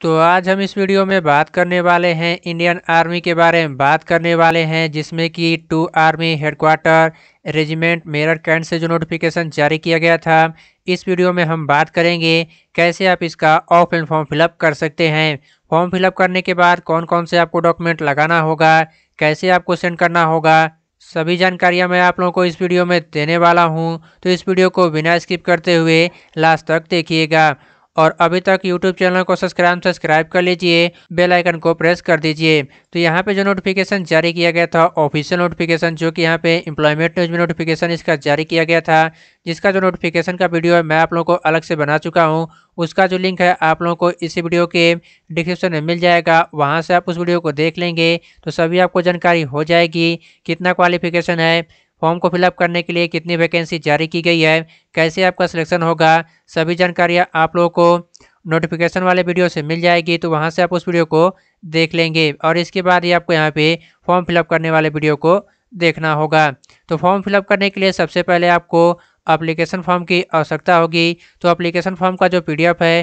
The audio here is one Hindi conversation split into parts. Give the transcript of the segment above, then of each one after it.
तो आज हम इस वीडियो में बात करने वाले हैं इंडियन आर्मी के बारे में बात करने वाले हैं जिसमें कि two army headquarter regiment Meerut cantt से जो नोटिफिकेशन जारी किया गया था इस वीडियो में हम बात करेंगे कैसे आप इसका ऑफलाइन फॉर्म फिलअप कर सकते हैं फॉर्म फिलअप करने के बाद कौन कौन से आपको डॉक्यूमेंट लगाना होगा कैसे आपको सेंड करना होगा सभी जानकारियां मैं आप लोगों को इस वीडियो में देने वाला हूं तो इस वीडियो को बिना स्किप करते हुए लास्ट तक देखिएगा और अभी तक यूट्यूब चैनल को सब्सक्राइब सब्सक्राइब कर लीजिए बेल आइकन को प्रेस कर दीजिए तो यहाँ पे जो नोटिफिकेशन जारी किया गया था ऑफिशियल नोटिफिकेशन जो कि यहाँ पे एम्प्लॉयमेंट न्यूज में नोटिफिकेशन इसका जारी किया गया था जिसका जो नोटिफिकेशन का वीडियो है मैं आप लोगों को अलग से बना चुका हूँ उसका जो लिंक है आप लोगों को इसी वीडियो के डिस्क्रिप्शन में मिल जाएगा वहाँ से आप उस वीडियो को देख लेंगे तो सभी आपको जानकारी हो जाएगी कितना क्वालिफिकेशन है फॉर्म को फिलअप करने के लिए कितनी वैकेंसी जारी की गई है कैसे आपका सिलेक्शन होगा सभी जानकारियाँ आप लोगों को नोटिफिकेशन वाले वीडियो से मिल जाएगी तो वहाँ से आप उस वीडियो को देख लेंगे और इसके बाद ही आपको यहाँ पे फॉर्म फिलअप करने वाले वीडियो को देखना होगा तो फॉर्म फिलअप करने के लिए सबसे पहले आपको अप्लीकेशन फॉर्म की आवश्यकता होगी तो अप्लीकेशन फॉर्म का जो पी है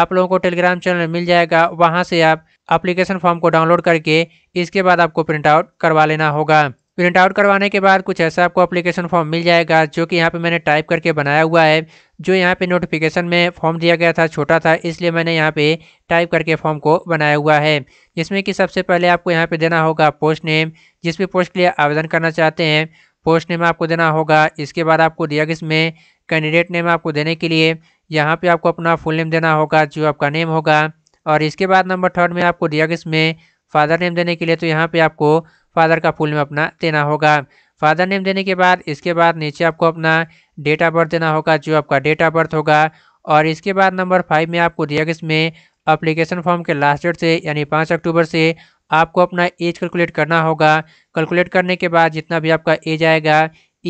आप लोगों को टेलीग्राम चैनल मिल जाएगा वहाँ से आप अप्लीकेशन फॉर्म को डाउनलोड करके इसके बाद आपको प्रिंट आउट करवा लेना होगा प्रिंट आउट करवाने के बाद कुछ ऐसा आपको अप्लीकेशन फॉर्म मिल जाएगा जो कि यहाँ पे मैंने टाइप करके बनाया हुआ है जो यहाँ पे नोटिफिकेशन में फॉर्म दिया गया था छोटा था इसलिए मैंने यहाँ पे टाइप करके फॉर्म को बनाया हुआ है जिसमें कि सबसे पहले आपको यहाँ पे देना होगा पोस्ट नेम जिस भी पोस्ट के लिए आवेदन करना चाहते हैं पोस्ट नेम आपको देना होगा इसके बाद आपको दिया गया इसमें कैंडिडेट नेम आपको देने के लिए यहाँ पे आपको अपना फुल नेम देना होगा जो आपका नेम होगा और इसके बाद नंबर थर्ड में आपको दिया गया इसमें फादर नेम देने के लिए तो यहाँ पे आपको फादर का फुल में अपना देना होगा फादर नेम देने के बाद इसके बाद नीचे आपको अपना डेट ऑफ बर्थ देना होगा जो आपका डेट ऑफ बर्थ होगा और इसके बाद नंबर फाइव में आपको दिया गया इसमें अप्लीकेशन फॉर्म के लास्ट डेट से यानी पाँच अक्टूबर से आपको अपना एज कैलकुलेट करना होगा कैलकुलेट करने के बाद जितना भी आपका एज आएगा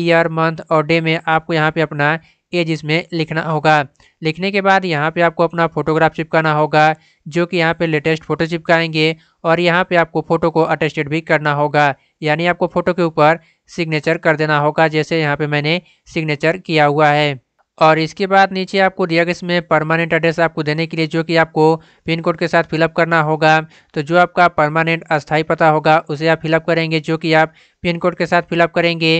ईयर मंथ और डे में आपको यहाँ पे अपना एज इसमें लिखना होगा लिखने के बाद यहाँ पे आपको अपना फोटोग्राफ चिपकाना होगा जो कि यहाँ पे लेटेस्ट फ़ोटो चिपकाएंगे और यहाँ पे आपको फ़ोटो को अटेस्टेड भी करना होगा यानी आपको फ़ोटो के ऊपर सिग्नेचर कर देना होगा जैसे यहाँ पे मैंने सिग्नेचर किया हुआ है और इसके बाद नीचे आपको दिया गया इसमें परमानेंट एड्रेस आपको देने के लिए जो कि आपको पिन कोड के साथ फिलअप करना होगा तो जो आपका परमानेंट अस्थाई पता होगा उसे आप फिलअप करेंगे जो कि आप पिन कोड के साथ फिलअप करेंगे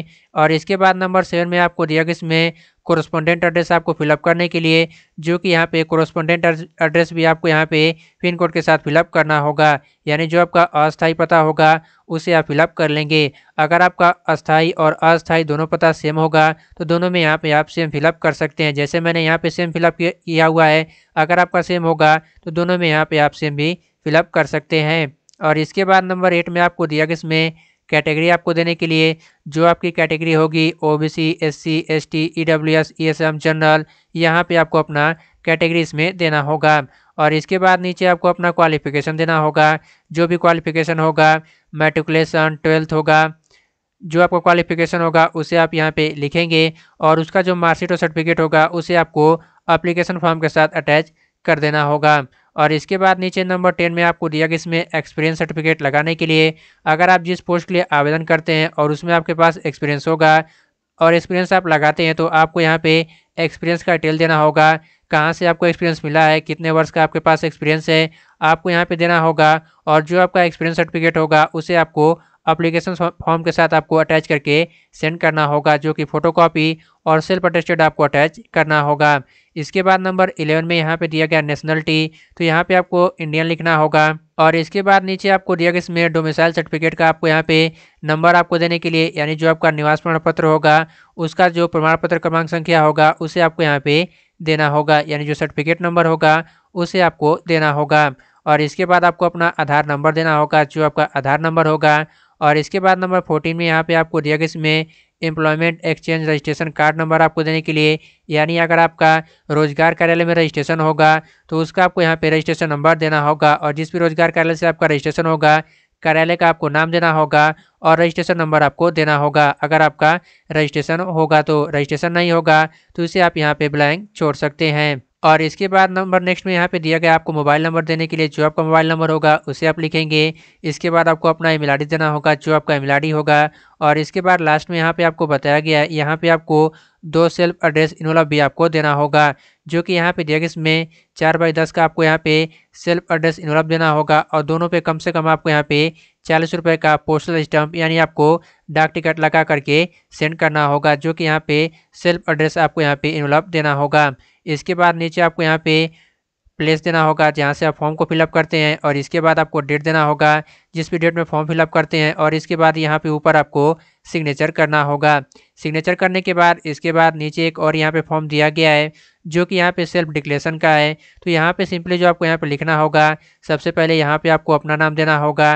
और इसके बाद नंबर सेवन में आपको दिया गया इसमें कोरस्पोंडेंट एड्रेस आपको फिलअप करने के लिए जो कि यहाँ पे कोरस्पोंडेंट एड्रेस भी आपको यहाँ पे पिन कोड के साथ फिलअप करना होगा यानी जो आपका अस्थाई पता होगा उसे आप फिलअप कर लेंगे अगर आपका अस्थाई और अस्थाई दोनों पता सेम होगा तो दोनों में यहाँ पे आप सेम फिलअप कर सकते हैं जैसे मैंने यहाँ पे सेम फिलअप किया हुआ है अगर आपका सेम होगा तो दोनों में यहाँ पे आप सेम भी फिलअप कर सकते हैं और इसके बाद नंबर एट में आपको दिया गया इसमें कैटेगरी आपको देने के लिए जो आपकी कैटेगरी होगी OBC SC ST EWS ESM general यहाँ पे आपको अपना कैटेगरी इसमें देना होगा और इसके बाद नीचे आपको अपना क्वालिफिकेशन देना होगा जो भी क्वालिफिकेशन होगा मेट्रिकुलेशन ट्वेल्थ होगा जो आपका क्वालिफिकेशन होगा उसे आप यहाँ पर लिखेंगे और उसका जो मार्कशीट और सर्टिफिकेट होगा उसे आपको अप्लीकेशन फॉर्म के साथ अटैच कर देना होगा और इसके बाद नीचे नंबर टेन में आपको दिया कि इसमें एक्सपीरियंस सर्टिफिकेट लगाने के लिए अगर आप जिस पोस्ट के लिए आवेदन करते हैं और उसमें आपके पास एक्सपीरियंस होगा और एक्सपीरियंस आप लगाते हैं तो आपको यहाँ पे एक्सपीरियंस का डिटेल देना होगा कहाँ से आपको एक्सपीरियंस मिला है कितने वर्ष का आपके पास एक्सपीरियंस है आपको यहाँ पर देना होगा और जो आपका एक्सपीरियंस सर्टिफिकेट होगा उसे आपको अप्लीकेशन फॉर्म के साथ आपको अटैच करके सेंड करना होगा जो कि फोटोकॉपी और सेल्फ अटेस्टेड आपको अटैच करना होगा इसके बाद नंबर इलेवन में यहाँ पे दिया गया नेशनलिटी तो यहाँ पे आपको इंडियन लिखना होगा और इसके बाद नीचे आपको दिया गया इसमें डोमिसाइल सर्टिफिकेट का आपको यहाँ पे नंबर आपको देने के लिए यानी जो आपका निवास प्रमाण पत्र होगा उसका जो प्रमाण पत्र क्रमांक संख्या होगा उसे आपको यहाँ पे देना होगा यानी जो सर्टिफिकेट नंबर होगा उसे आपको देना होगा और इसके बाद आपको अपना आधार नंबर देना होगा जो आपका आधार नंबर होगा और इसके बाद नंबर फोर्टीन में यहाँ पे आपको दिया गया इसमें employment exchange registration card number आपको देने के लिए यानी अगर आपका रोजगार कार्यालय में रजिस्ट्रेशन होगा तो उसका आपको यहाँ पे रजिस्ट्रेशन नंबर देना होगा और जिस भी रोजगार कार्यालय से आपका रजिस्ट्रेशन होगा कार्यालय का आपको नाम देना होगा और रजिस्ट्रेशन नंबर आपको देना होगा अगर आपका रजिस्ट्रेशन होगा तो रजिस्ट्रेशन नहीं होगा तो इसे आप यहाँ पर ब्लैंक छोड़ सकते हैं और इसके बाद नंबर नेक्स्ट में यहाँ पे दिया गया आपको मोबाइल नंबर देने के लिए जो आपका मोबाइल नंबर होगा उसे आप लिखेंगे इसके बाद आपको अपना ईमेल आईडी देना होगा जो आपका ईमेल आईडी होगा और इसके बाद लास्ट में यहाँ पे आपको बताया गया है यहाँ पे आपको दो सेल्फ एड्रेस इनोला भी आपको देना होगा जो कि यहाँ पे दिया गया इसमें चार बाई दस का आपको यहाँ पे सेल्फ एड्रेस इनोला देना होगा और दोनों पे कम से कम आपको यहाँ पे चालीस रुपये का पोस्टल स्टम्प यानी आपको डाक टिकट लगा करके सेंड करना होगा जो कि यहाँ पे सेल्फ एड्रेस आपको यहाँ पे इनोला देना होगा इसके बाद नीचे आपको यहाँ पे प्लेस देना होगा जहाँ से आप फॉर्म को फिलअप करते हैं और इसके बाद आपको डेट देना होगा जिस भी डेट में फॉर्म फिलअप करते हैं और इसके बाद यहाँ पे ऊपर आपको सिग्नेचर करना होगा सिग्नेचर करने के बाद इसके बाद नीचे एक और यहाँ पे फॉर्म दिया गया है जो कि यहाँ पे सेल्फ डिक्लेरेशन का है तो यहाँ पे सिंपली जो आपको यहाँ पे लिखना होगा सबसे पहले यहाँ पे आपको अपना नाम देना होगा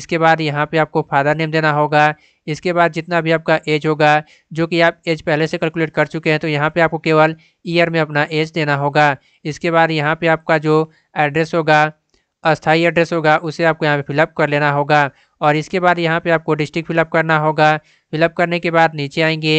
इसके बाद यहाँ पे आपको फादर नेम देना होगा इसके बाद जितना भी आपका एज होगा जो कि आप एज पहले से कैलकुलेट कर चुके हैं तो यहाँ पे आपको केवल ईयर में अपना एज देना होगा इसके बाद यहाँ पे आपका जो एड्रेस होगा अस्थाई एड्रेस होगा उसे आपको यहाँ पे फिलअप कर लेना होगा और इसके बाद यहाँ पे आपको डिस्ट्रिक्ट फिलअप करना होगा फिलअप करने के बाद नीचे आएंगे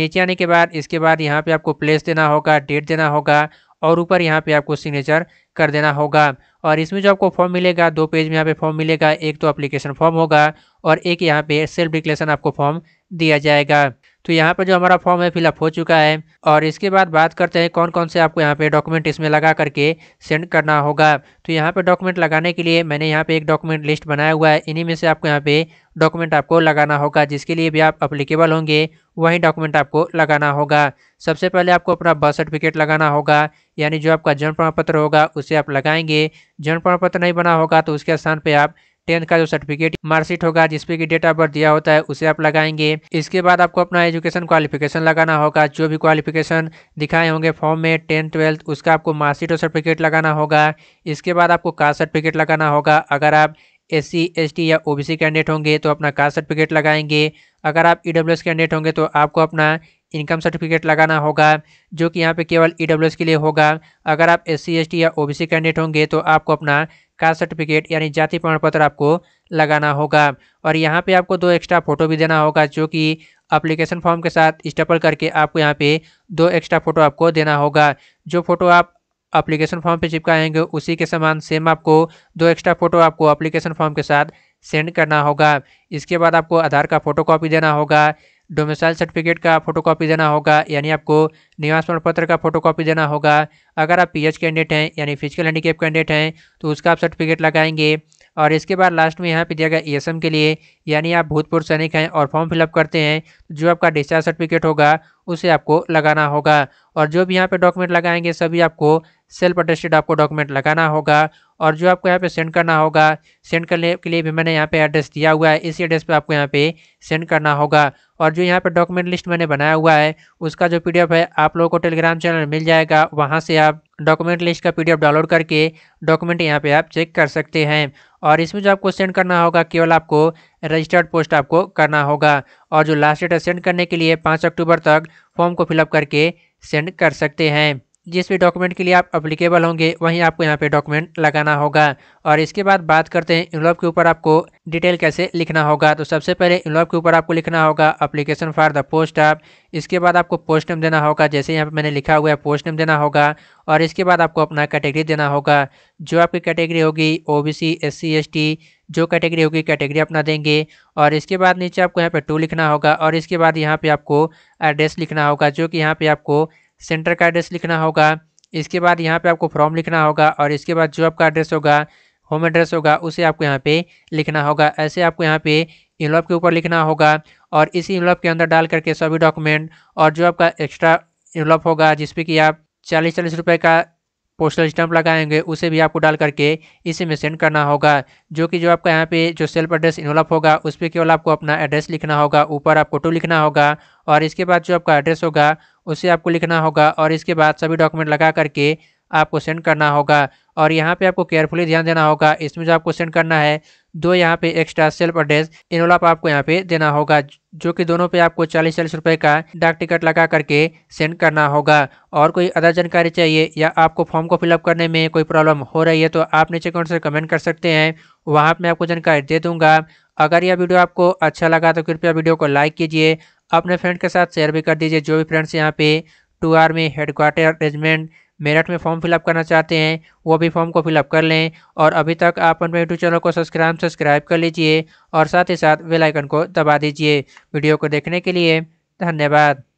नीचे आने के बाद इसके बाद यहाँ पे आपको प्लेस देना होगा डेट देना होगा और ऊपर यहाँ पे आपको सिग्नेचर कर देना होगा और इसमें जो आपको फॉर्म मिलेगा दो पेज में यहाँ पे फॉर्म मिलेगा एक तो अप्लीकेशन फॉर्म होगा और एक यहाँ पे सेल्फ डिक्लेशन आपको फॉर्म दिया जाएगा तो यहाँ पर जो हमारा फॉर्म है फिलअप हो चुका है और इसके बाद बात करते हैं कौन कौन से आपको यहाँ पे डॉक्यूमेंट इसमें लगा करके सेंड करना होगा तो यहाँ पे डॉक्यूमेंट लगाने के लिए मैंने यहाँ पे एक डॉक्यूमेंट लिस्ट बनाया हुआ है इन्हीं में से आपको यहाँ पे डॉक्यूमेंट आपको लगाना होगा जिसके लिए भी आप अप्लीकेबल होंगे वही डॉक्यूमेंट आपको लगाना होगा सबसे पहले आपको अपना बर्थ सर्टिफिकेट लगाना होगा यानी जो आपका जन्म प्रमाण पत्र होगा उसे आप लगाएंगे जन्म प्रमाण पत्र नहीं बना होगा तो उसके स्थान पर आप टेंथ का जो सर्टिफिकेट मार्कशीट होगा जिसपे की डेट ऑफ बर्थ दिया होता है उसे आप लगाएंगे इसके बाद आपको अपना एजुकेशन क्वालिफिकेशन लगाना होगा जो भी क्वालिफिकेशन दिखाए होंगे फॉर्म में टेंथ ट्वेल्थ उसका आपको मार्कशीट और सर्टिफिकेट लगाना होगा इसके बाद आपको कास्ट सर्टिफिकेट लगाना होगा अगर आप एस सी या ओ कैंडिडेट होंगे तो अपना कास्ट सर्टिफिकेट लगाएंगे अगर आप ई e कैंडिडेट होंगे तो आपको अपना इनकम सर्टिफिकेट लगाना होगा जो कि यहाँ पे केवल ई e के लिए होगा अगर आप एस सी या ओ कैंडिडेट होंगे तो आपको अपना कास्ट सर्टिफिकेट यानी जाति प्रमाण पत्र आपको लगाना होगा और यहाँ पे आपको दो एक्स्ट्रा फोटो भी देना होगा जो कि अप्लीकेशन फॉर्म के साथ स्टपल करके आपको यहाँ पे दो एक्स्ट्रा फोटो आपको देना होगा जो फोटो आप अप्लीकेशन फॉर्म पर चिपकाएंगे उसी के समान सेम आपको दो एक्स्ट्रा फोटो आपको अप्लीकेशन फॉर्म के साथ सेंड करना होगा इसके बाद आपको आधार का फोटो कॉपी देना होगा डोमिसाइल सर्टिफिकेट का फोटो कॉपी देना होगा यानी आपको निवास प्रमाण पत्र का फोटो कॉपी देना होगा अगर आप पीएच कैंडिडेट हैं यानी फिजिकल हैंडीकेप कैंडिडेट हैं तो उसका आप सर्टिफिकेट लगाएंगे और इसके बाद लास्ट में यहाँ पे दिया गया ईएसएम e के लिए यानी आप भूतपूर्व सैनिक हैं और फॉर्म फिलअप करते हैं जो आपका डिस्चार्ज सर्टिफिकेट होगा उसे आपको लगाना होगा और जो भी यहाँ पे डॉक्यूमेंट लगाएंगे सभी आपको सेल्फ अटेस्टेड आपको डॉक्यूमेंट लगाना होगा और जो आपको यहाँ पे सेंड करना होगा सेंड करने के लिए भी मैंने यहाँ पे एड्रेस दिया हुआ है इसी एड्रेस पे आपको यहाँ पे सेंड करना होगा और जो यहाँ पे डॉक्यूमेंट लिस्ट मैंने बनाया हुआ है उसका जो पीडीएफ है आप लोगों को टेलीग्राम चैनल मिल जाएगा वहाँ से आप डॉक्यूमेंट लिस्ट का पी डाउनलोड करके डॉक्यूमेंट यहाँ पर आप चेक कर सकते हैं और इसमें जो आपको सेंड करना होगा केवल आपको रजिस्टर्ड पोस्ट आपको करना होगा और जो लास्ट डेट है सेंड करने के लिए पाँच अक्टूबर तक फॉर्म को फिलअप करके सेंड कर सकते हैं जिस भी डॉक्यूमेंट के लिए आप अप्लीकेबल होंगे वहीं आपको यहाँ पे डॉक्यूमेंट लगाना होगा और इसके बाद बात करते हैं इनलॉप के ऊपर आपको डिटेल कैसे लिखना होगा तो सबसे पहले इनलॉप के ऊपर आपको लिखना होगा अप्लीकेशन फॉर द पोस्ट आप इसके बाद आपको पोस्ट नेम देना होगा जैसे यहाँ पर मैंने लिखा हुआ है पोस्ट नेम देना होगा और इसके बाद आपको अपना कैटेगरी देना होगा जो आपकी कैटेगरी होगी O B C S C S T जो कैटेगरी होगी कैटेगरी अपना देंगे और इसके बाद नीचे आपको यहाँ पर टू लिखना होगा और इसके बाद यहाँ पर आपको एड्रेस लिखना होगा जो कि यहाँ पर आपको सेंटर का एड्रेस लिखना होगा इसके बाद यहाँ पे आपको फॉर्म लिखना होगा और इसके बाद जो आपका एड्रेस होगा होम एड्रेस होगा उसे आपको यहाँ पे लिखना होगा ऐसे आपको यहाँ पे इनलॉप के ऊपर लिखना होगा और इसी इनलॉप के अंदर डाल करके सभी डॉक्यूमेंट और जो आपका एक्स्ट्रा इनलॉप होगा जिसपे कि आप चालीस चालीस रुपये का पोस्टल स्टम्प लगाएंगे उसे भी आपको डाल करके इसी में सेंड करना होगा जो कि जो आपका यहाँ पे जो सेल्फ एड्रेस इन्वॉल्व होगा उस पर केवल आपको अपना एड्रेस लिखना होगा ऊपर आपको टू लिखना होगा और इसके बाद जो आपका एड्रेस होगा उसे आपको लिखना होगा और इसके बाद सभी डॉक्यूमेंट लगा करके आपको सेंड करना होगा और यहाँ पे आपको केयरफुली ध्यान देना होगा इसमें जो आपको सेंड करना है दो यहाँ पे एक्स्ट्रा सेल्फ एड्रेस इनोलाप आपको यहाँ पे देना होगा जो कि दोनों पे आपको चालीस चालीस रुपये का डाक टिकट लगा करके सेंड करना होगा और कोई अदर जानकारी चाहिए या आपको फॉर्म को फिलअप करने में कोई प्रॉब्लम हो रही है तो आप नीचे कौन से कमेंट कर सकते हैं वहाँ पर मैं आपको जानकारी दे दूंगा अगर यह वीडियो आपको अच्छा लगा तो कृपया वीडियो को लाइक कीजिए अपने फ्रेंड के साथ शेयर भी कर दीजिए जो भी फ्रेंड्स यहाँ पे two army headquarter regiment Meerut में फॉर्म फिलअप करना चाहते हैं वो भी फॉर्म को फिलअप कर लें और अभी तक आप अपने यूट्यूब चैनल को सब्सक्राइब सब्सक्राइब कर लीजिए और साथ ही साथ वेलाइकन को दबा दीजिए वीडियो को देखने के लिए धन्यवाद